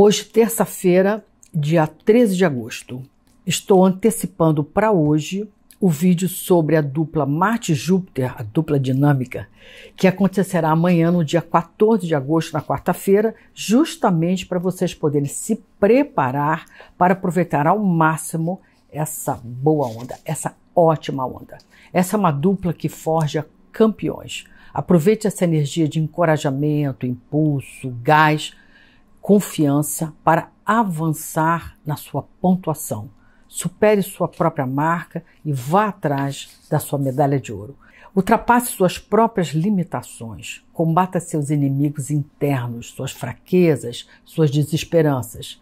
Hoje, terça-feira, dia 13 de agosto. Estou antecipando para hoje o vídeo sobre a dupla Marte-Júpiter, a dupla dinâmica, que acontecerá amanhã, no dia 14 de agosto, na quarta-feira, justamente para vocês poderem se preparar para aproveitar ao máximo essa boa onda, essa ótima onda. Essa é uma dupla que forja campeões. Aproveite essa energia de encorajamento, impulso, gás confiança para avançar na sua pontuação. Supere sua própria marca e vá atrás da sua medalha de ouro. Ultrapasse suas próprias limitações, combata seus inimigos internos, suas fraquezas, suas desesperanças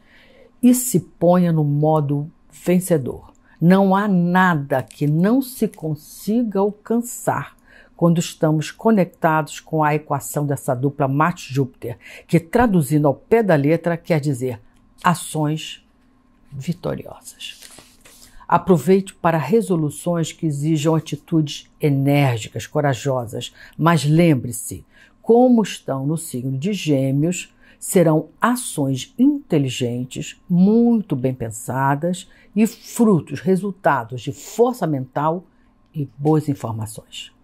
e se ponha no modo vencedor. Não há nada que não se consiga alcançar quando estamos conectados com a equação dessa dupla Marte-Júpiter, que traduzindo ao pé da letra quer dizer ações vitoriosas. Aproveite para resoluções que exijam atitudes enérgicas, corajosas, mas lembre-se, como estão no signo de Gêmeos, serão ações inteligentes, muito bem pensadas e frutos, resultados de força mental e boas informações.